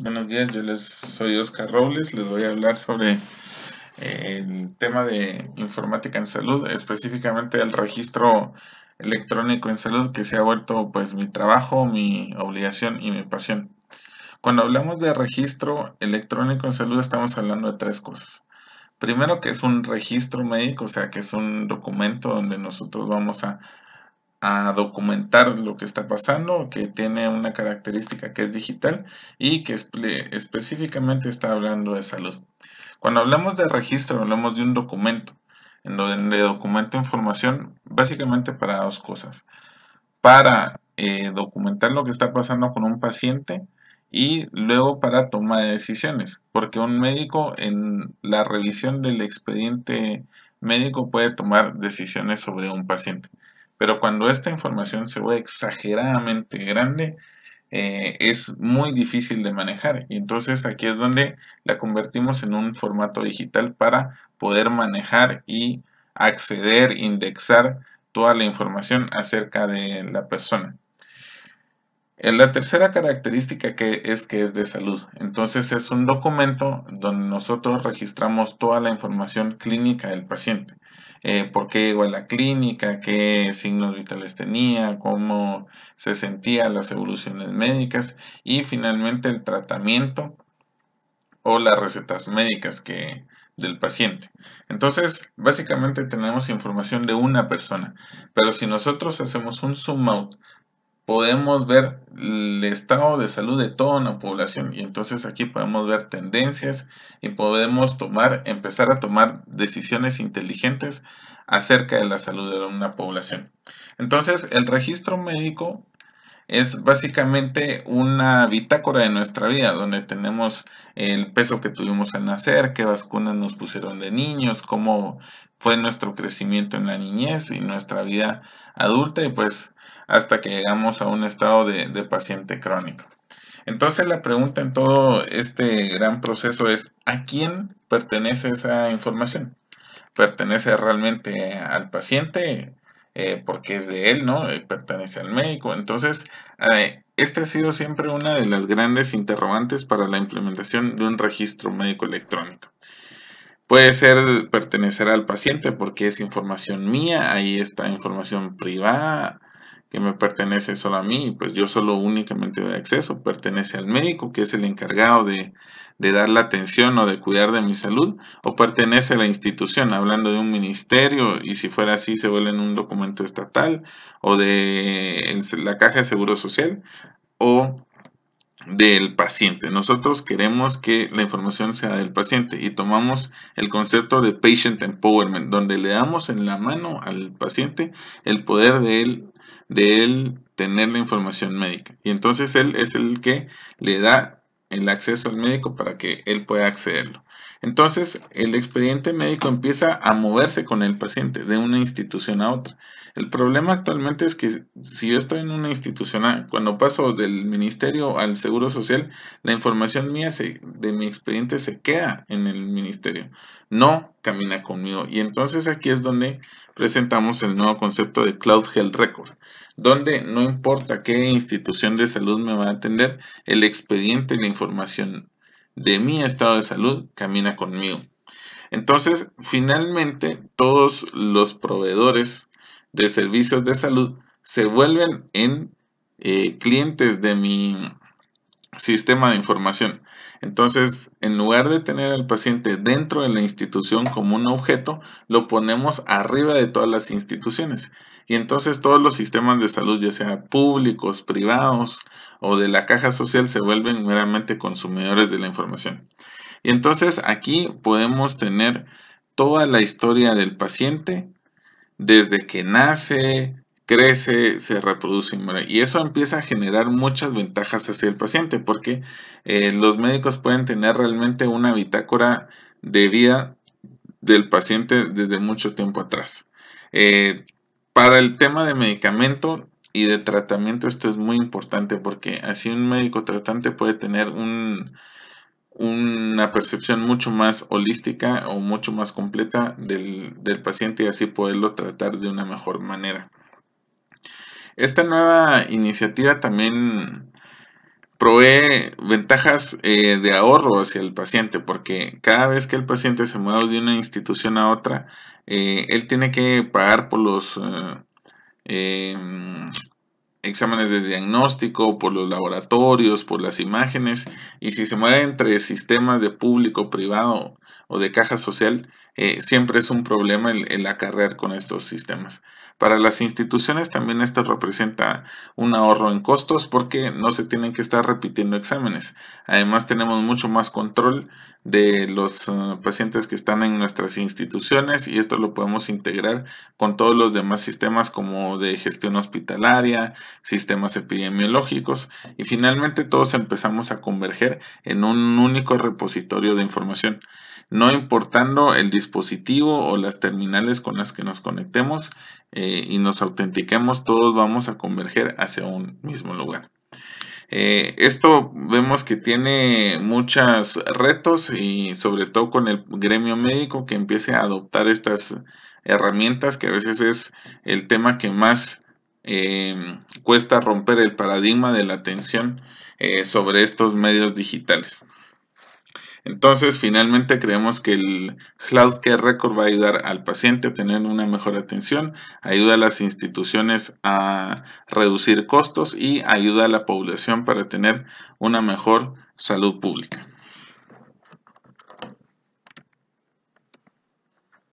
Buenos días, yo les soy Oscar Robles, les voy a hablar sobre eh, el tema de informática en salud, específicamente el registro electrónico en salud que se ha vuelto pues mi trabajo, mi obligación y mi pasión. Cuando hablamos de registro electrónico en salud estamos hablando de tres cosas. Primero que es un registro médico, o sea que es un documento donde nosotros vamos a a documentar lo que está pasando, que tiene una característica que es digital y que específicamente está hablando de salud. Cuando hablamos de registro, hablamos de un documento, en donde documento información básicamente para dos cosas. Para eh, documentar lo que está pasando con un paciente y luego para toma de decisiones, porque un médico en la revisión del expediente médico puede tomar decisiones sobre un paciente. Pero cuando esta información se ve exageradamente grande, eh, es muy difícil de manejar. Y entonces aquí es donde la convertimos en un formato digital para poder manejar y acceder, indexar toda la información acerca de la persona. Eh, la tercera característica que es que es de salud. Entonces es un documento donde nosotros registramos toda la información clínica del paciente. Eh, por qué llegó a la clínica, qué signos vitales tenía, cómo se sentía, las evoluciones médicas y finalmente el tratamiento o las recetas médicas que, del paciente. Entonces, básicamente tenemos información de una persona, pero si nosotros hacemos un zoom out podemos ver el estado de salud de toda una población y entonces aquí podemos ver tendencias y podemos tomar, empezar a tomar decisiones inteligentes acerca de la salud de una población. Entonces el registro médico es básicamente una bitácora de nuestra vida, donde tenemos el peso que tuvimos al nacer, qué vacunas nos pusieron de niños, cómo fue nuestro crecimiento en la niñez y nuestra vida adulta y pues hasta que llegamos a un estado de, paciente crónico. Entonces la pregunta en todo este gran proceso es, ¿a quién pertenece esa información? ¿Pertenece realmente al paciente? Eh, porque es de él, ¿no? Eh, pertenece al médico. Entonces, eh, este esta ha sido siempre una de las grandes interrogantes para la implementación de un registro médico electrónico. Puede ser pertenecer al paciente porque es información mía, ahí está información privada, que me pertenece solo a mí, pues yo solo únicamente doy acceso, pertenece al médico, que es el encargado de, de dar la atención o de cuidar de mi salud, o pertenece a la institución, hablando de un ministerio, y si fuera así se vuelve en un documento estatal, o de la caja de seguro social, o del paciente. Nosotros queremos que la información sea del paciente y tomamos el concepto de patient empowerment, donde le damos en la mano al paciente el poder de él de él tener la información médica. Y entonces él es el que le da el acceso al médico para que él pueda accederlo. Entonces, el expediente médico empieza a moverse con el paciente de una institución a otra. El problema actualmente es que si yo estoy en una institución, cuando paso del ministerio al Seguro Social, la información mía de mi expediente se queda en el ministerio, no camina conmigo. Y entonces aquí es donde presentamos el nuevo concepto de Cloud Health Record, donde no importa qué institución de salud me va a atender, el expediente y la información de mi estado de salud camina conmigo. Entonces, finalmente, todos los proveedores de servicios de salud se vuelven en eh, clientes de mi sistema de información. Entonces, en lugar de tener al paciente dentro de la institución como un objeto, lo ponemos arriba de todas las instituciones. Y entonces todos los sistemas de salud, ya sea públicos, privados o de la caja social, se vuelven meramente consumidores de la información. Y entonces aquí podemos tener toda la historia del paciente desde que nace, crece, se reproduce y eso empieza a generar muchas ventajas hacia el paciente porque eh, los médicos pueden tener realmente una bitácora de vida del paciente desde mucho tiempo atrás. Eh, para el tema de medicamento y de tratamiento esto es muy importante porque así un médico tratante puede tener una percepción mucho más holística o mucho más completa del paciente y así poderlo tratar de una mejor manera. Esta nueva iniciativa también provee ventajas eh, de ahorro hacia el paciente, porque cada vez que el paciente se mueve de una institución a otra, eh, él tiene que pagar por los eh, em, exámenes de diagnóstico, por los laboratorios, por las imágenes, y si se mueve entre sistemas de público, privado o de caja social, eh, siempre es un problema el, acarrear con estos sistemas. Para las instituciones también esto representa un ahorro en costos porque no se tienen que estar repitiendo exámenes. Además tenemos mucho más control de los eh, pacientes que están en nuestras instituciones y esto lo podemos integrar con todos los demás sistemas como de gestión hospitalaria, sistemas epidemiológicos y finalmente todos empezamos a converger en un único repositorio de información no importando el dispositivo o las terminales con las que nos conectemos eh, y nos autentiquemos, todos vamos a converger hacia un mismo lugar. Eh, esto vemos que tiene muchos retos y sobre todo con el gremio médico que empiece a adoptar estas herramientas que a veces es el tema que más eh, cuesta romper el paradigma de la atención sobre estos medios digitales. Entonces, finalmente creemos que el Cloud Care Record va a ayudar al paciente a tener una mejor atención, ayuda a las instituciones a reducir costos y ayuda a la población para tener una mejor salud pública.